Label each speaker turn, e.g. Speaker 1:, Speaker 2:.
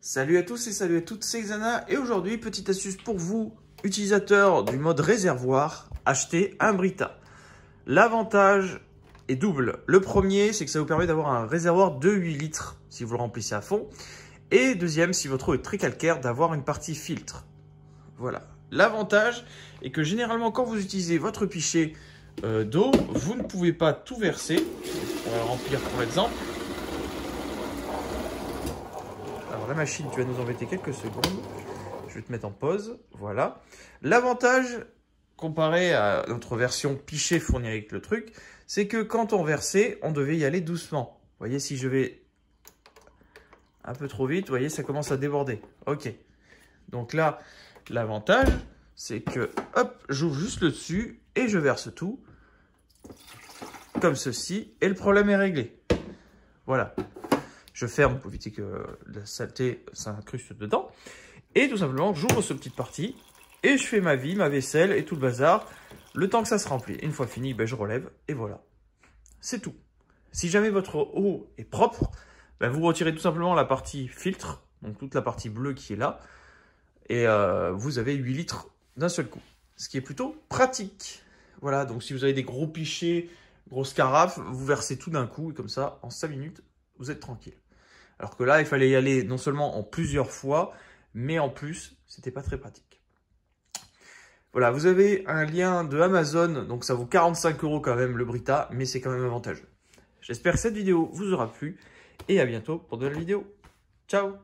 Speaker 1: Salut à tous et salut à toutes, c'est Xana et aujourd'hui, petite astuce pour vous, utilisateurs du mode réservoir, achetez un Brita. L'avantage est double. Le premier, c'est que ça vous permet d'avoir un réservoir de 8 litres si vous le remplissez à fond. Et deuxième, si votre eau est très calcaire, d'avoir une partie filtre. Voilà. L'avantage est que généralement, quand vous utilisez votre pichet euh, d'eau, vous ne pouvez pas tout verser. On remplir par exemple. la machine, tu vas nous embêter quelques secondes. Je vais te mettre en pause. Voilà. L'avantage comparé à notre version pichée fournie avec le truc, c'est que quand on versait, on devait y aller doucement. Vous voyez, si je vais un peu trop vite, vous voyez, ça commence à déborder. Ok. Donc là, l'avantage, c'est que, hop, j'ouvre juste le dessus et je verse tout, comme ceci, et le problème est réglé. Voilà je ferme pour éviter que la saleté s'incruste dedans. Et tout simplement, j'ouvre ce petite partie et je fais ma vie, ma vaisselle et tout le bazar, le temps que ça se remplit. Une fois fini, ben, je relève et voilà. C'est tout. Si jamais votre eau est propre, ben, vous retirez tout simplement la partie filtre, donc toute la partie bleue qui est là, et euh, vous avez 8 litres d'un seul coup. Ce qui est plutôt pratique. Voilà, donc si vous avez des gros pichets, grosses carafes, vous versez tout d'un coup, et comme ça, en 5 minutes, vous êtes tranquille. Alors que là, il fallait y aller non seulement en plusieurs fois, mais en plus, c'était pas très pratique. Voilà, vous avez un lien de Amazon, donc ça vaut 45 euros quand même le Brita, mais c'est quand même avantageux. J'espère que cette vidéo vous aura plu et à bientôt pour de nouvelles vidéos. Ciao